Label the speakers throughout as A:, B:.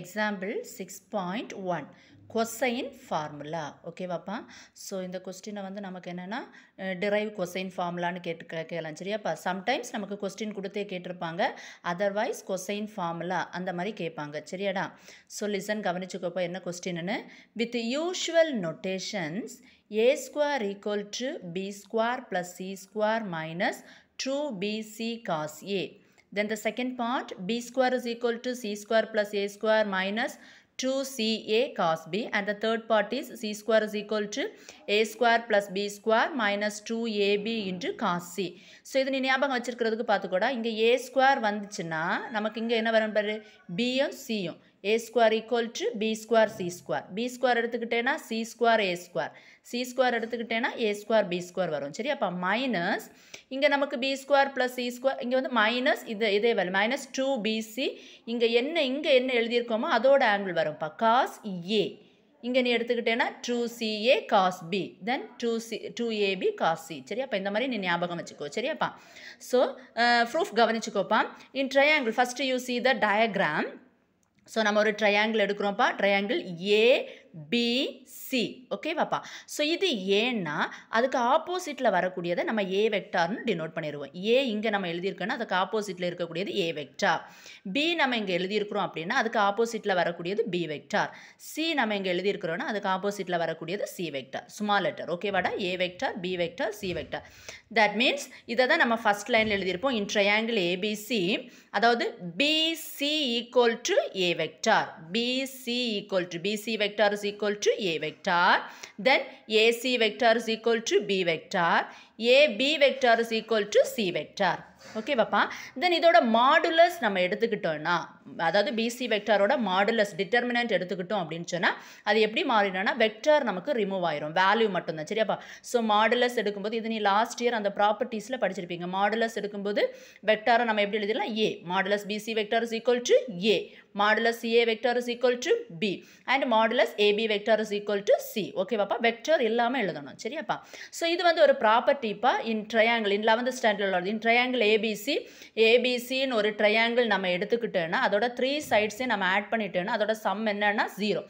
A: Example six point one cosine formula ஓகேவாப்பா so இந்த கொஸ்டினை வந்து நமக்கு என்னென்னா டிரைவ் கொசைன் ஃபார்முலான்னு கேட்டு கேட்கலாம் சரியாப்பா சம்டைம்ஸ் நமக்கு கொஸ்டின் கொடுத்தே கேட்டிருப்பாங்க அதர்வைஸ் கொசைன் ஃபார்முலா அந்த மாதிரி கேட்பாங்க சரியாடா ஸோ லிசன் கவனிச்சுக்கோப்பா என்ன கொஸ்டின்னு with usual notations A square equal to B square plus C square minus two BC cos A Then the second part b square is equal to c square plus a square minus 2ca cos b and the third part is c square is equal to a square plus b square minus 2ab into cos c. So இது நீ ஞாபகம் வச்சுருக்கிறதுக்கு பார்த்துக்கூட இங்கே ஏ square வந்துச்சுன்னா நமக்கு இங்கே என்ன வரும் பாரு c சியும் A square equal to B square C square B square எடுத்துக்கிட்டேன்னா C square A square C square எடுத்துக்கிட்டேன்னா ஏ square பி square வரும் சரி அப்பா minus இங்கே நமக்கு B square plus c square இங்கே வந்து மைனஸ் இது இதே minus மைனஸ் டூ பிசி இங்கே என்ன இங்கே என்ன எழுதியிருக்கோமோ அதோட ஆங்கிள் வரும்ப்பா காஸ் ஏ இங்கே நீ எடுத்துக்கிட்டேன்னா two CA cos B then two C two AB cos C இந்த மாதிரி நீ ஞாபகம் வச்சுக்கோ அப்பா ஸோ ப்ரூஃப் கவனிச்சுக்கோப்பா in triangle first you see the diagram so நம்ம ஒரு ட்ரையாங்கிள் எடுக்கிறோம்ப்பா ட்ரையாங்கிள் ஏ பிசி ஓகேவாப்பா ஸோ இது ஏன்னா அதுக்கு ஆப்போசிட்டில் வரக்கூடியதை நம்ம ஏ வெக்டார்னு டினோட் பண்ணிடுவோம் ஏ இங்கே நம்ம எழுதியிருக்கோன்னா அதுக்கு ஆப்போசிட்டில் இருக்கக்கூடியது ஏ வெக்டார் பி நம்ம இங்கே எழுதியிருக்கிறோம் அப்படின்னா அதுக்கு ஆப்போசிட்டில் வரக்கூடியது பி வெக்டார் சி நம்ம இங்கே எழுதியிருக்கிறோன்னா அதுக்கு ஆப்போசிட்டில் வரக்கூடியது சி வெக்டார் ஸ்மால் லெட்டர் ஓகேவாடா A vector B vector C vector that means இதை தான் நம்ம ஃபஸ்ட் லைனில் எழுதியிருப்போம் இன் ட்ரையாங்கிள் ஏபிசி அதாவது BC equal to A vector BC equal to BC vector is equal to A vector. Then AC vector is equal to B vector. A B vector is equal to C vector okay பாப்பா then இதோட modulus நம்ம எடுத்துக்கிட்டோம்னா அதாவது PC வெக்டாரோட modulus determinant எடுத்துக்கிட்டோம் அப்படின்னு சொன்னால் அது எப்படி மாறினா வெக்டார் நமக்கு ரிமூவ் ஆயிரும் வேல்யூ மட்டும்தான் சரியாப்பா ஸோ மாடுலஸ் எடுக்கும்போது இது நீ லாஸ்ட் இயர் அந்த ப்ராப்பர்ட்டிஸில் படிச்சிருப்பீங்க மாடுலஸ் எடுக்கும்போது வெக்டாரை நம்ம எப்படி எழுதிடலாம் A modulus BC vector is equal to A modulus A vector is equal to B and modulus AB vector is equal to C okay பாப்பா வெக்டார் எல்லாமே எழுதணும் சரியாப்பா ஸோ இது வந்து ஒரு ப்ராப்பர்ட்டி பீப்பா இன் ட்ரையாங்கிள் இன் லெவன்த் ஸ்டாண்டர்டில் உள்ளது இன் ட்ரையாங்கிள் ஏபிசி ஏபிசின்னு ஒரு ட்ரையாங்கிள் நம்ம எடுத்துக்கிட்டோன்னா அதோட த்ரீ சைட்ஸையும் நம்ம ஆட் பண்ணிட்டோன்னா அதோட சம் என்னன்னா zero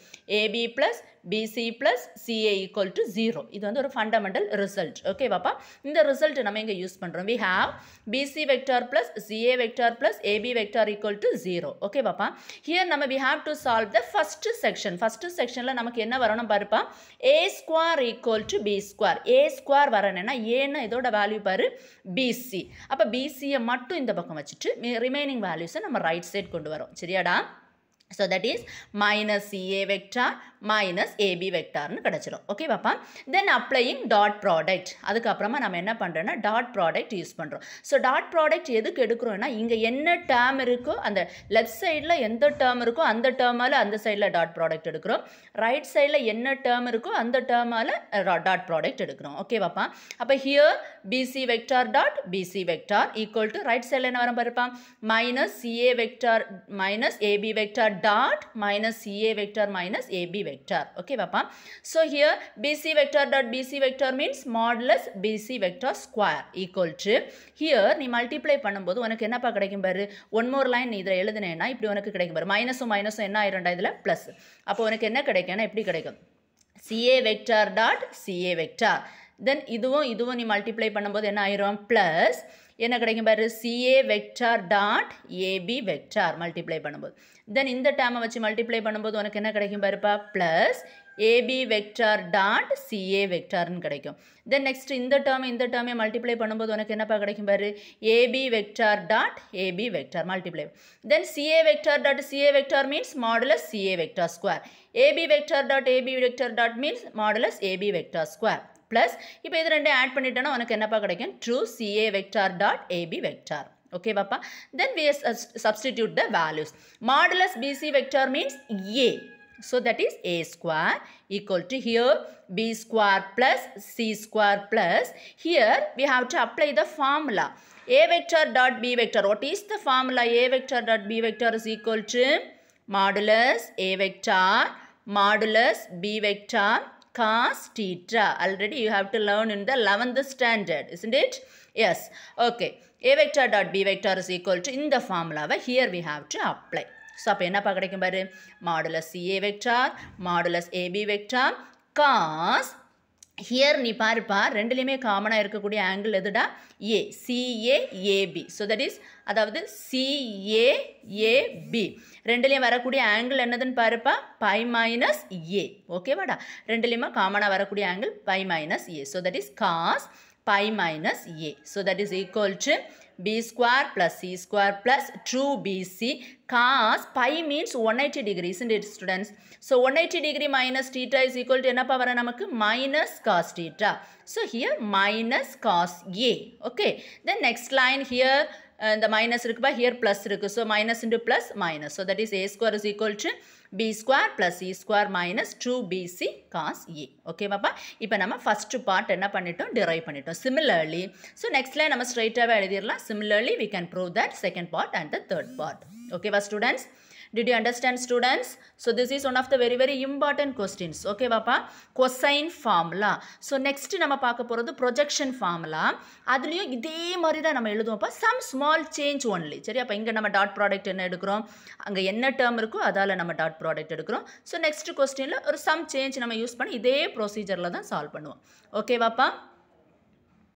A: AB plus BC plus CA equal to zero இது வந்து ஒரு ஃபண்டமெண்டல் ரிசல்ட் பாப்பா இந்த ரிசல்ட் நம்ம இங்கே யூஸ் பண்ணுறோம் have have BC vector plus vector vector plus AB vector equal to okay பாப்பா ஹியர் நம்ம we have to solve the first section first செக்ஷனில் நமக்கு என்ன வரணும் பாருப்பா A equal equal to B A A square A என்ன இதோட value பரு, பிசி அப்போ பிசியை மட்டும் இந்த பக்கம் வச்சுட்டு ரிமைனிங் வேல்யூஸை நம்ம ரைட் side கொண்டு வரும். சரியாடா so that is minus CA vector minus AB வெக்டார்னு கிடச்சிரும் ஓகே பாப்பா தென் அப்ளையிங் டாட் ப்ராடக்ட் அதுக்கப்புறமா நம்ம என்ன பண்ணுறோன்னா டாட் ப்ராடக்ட் யூஸ் பண்ணுறோம் ஸோ டாட் ப்ராடக்ட் எதுக்கு எடுக்கிறோன்னா இங்கே என்ன டேர்ம் இருக்கோ அந்த லெஃப்ட் சைடில் எந்த டேர்ம் இருக்கோ அந்த டேர்மால் அந்த சைடில் டாட் ப்ராடக்ட் எடுக்கிறோம் ரைட் சைடில் என்ன டேர்ம் இருக்கோ அந்த டேர்மால் டாட் ப்ராடக்ட் எடுக்கிறோம் ஓகே பாப்பா அப்போ here BC vector dot BC vector equal to right சைடில் என்ன வரும் பாருப்பா minus CA vector minus AB vector dot minus CA e vector minus AB vector. Okay, Papa. So here BC vector dot BC vector means modulus BC vector square equal to here நீ multiply பண்ணும்போது உனக்கு என்னப்பா கிடைக்கும் பாரு one more line நீ இதில் எழுதுனேன்னா இப்படி உனக்கு கிடைக்கும் பாரு மைனஸும் மைனஸும் என்ன ஆயிரண்டா இதில் ப்ளஸ் அப்போ உனக்கு என்ன கிடைக்கும்னா இப்படி கிடைக்கும் CA vector dot CA vector தென் இதுவும் இதுவும் நீ மல்டிப்ளை பண்ணும்போது என்ன ஆயிரும் ப்ளஸ் என்ன கிடைக்கும் பாரு CA vector dot AB vector multiply பண்ணும்போது தென் இந்த டேமை வச்சு மல்டிப்ளை பண்ணும்போது உனக்கு என்ன கிடைக்கும் பாருப்பா plus AB vector dot CA வெக்டார்னு கிடைக்கும் தென் நெக்ஸ்ட் இந்த டேர்ம் இந்த டேர்மே மல்டிப்ளை பண்ணும்போது உனக்கு என்னப்பா கிடைக்கும் பாரு AB vector dot AB vector multiply then CA vector dot CA vector means modulus CA vector square AB vector dot AB vector dot means modulus AB vector square plus இப்போ இது ரெண்டே add பண்ணிட்டோன்னா உனக்கு என்னப்பா true c a vector dot a b vector. Okay, Papa? Then we substitute the values. Modulus b c vector means a So that is a square equal to here b square plus c square plus. Here we have to apply the formula a vector dot b vector. What is the formula? a vector dot b vector is equal to modulus a vector modulus b vector cos theta. Already you have to learn in the 11th standard, isn't it? Yes. Okay. A vector dot B vector is equal to in the formula. Here we have to apply. So அப்போ என்னப்பா கிடைக்கும் பாரு modulus A vector modulus AB vector cos here நீ பாருப்பா ரெண்டுலேயுமே காமனாக இருக்கக்கூடிய angle எதுடா A CAAB so that is அதாவது சிஏஏபி ரெண்டுலேயும் வரக்கூடிய ஆங்கிள் என்னதுன்னு பாருப்பா பை மைனஸ் ஏ ஓகேவாடா ரெண்டுலேயுமா காமனாக வரக்கூடிய angle pi minus A so that is cos pi minus a. So that is equal to b square plus c square plus 2bc cos pi means 180 degree isn't it students. So 180 degree minus theta is equal to என்ன power நமக்கு minus cos theta. So here minus cos a. Okay. The next line here uh, the minus here plus So minus into plus minus. So that is a square is equal to B square plus E square minus two BC cos E ஓகேவாப்பா இப்போ நம்ம first part என்ன பண்ணிட்டோம் drive பண்ணிட்டோம் similarly so நெக்ஸ்ட்லேயே நம்ம ஸ்ட்ரைட்டாகவே எழுதிடலாம் similarly we can prove that second part and the third part ஓகேவா students Did you understand students? So this is one of the very very important questions Okay பாப்பா? cosine formula. So next நம்ம பார்க்க போகிறது projection formula. அதுலேயும் இதே மாதிரி தான் நம்ம எழுதுவோம்ப்பா சம் ஸ்மால் சேஞ்ச் ஒன்லி சரி அப்போ இங்கே நம்ம டாட் ப்ராடக்ட் என்ன எடுக்கிறோம் அங்கே என்ன டேர்ம் இருக்கோ அதால் நம்ம டாட் ப்ராடக்ட் எடுக்கிறோம் ஸோ நெக்ஸ்ட் கொஸ்டினில் ஒரு சம் சேஞ்ச் நம்ம யூஸ் பண்ணி இதே ப்ரொசீஜரில் தான் சால்வ் பண்ணுவோம் ஓகேவாப்பா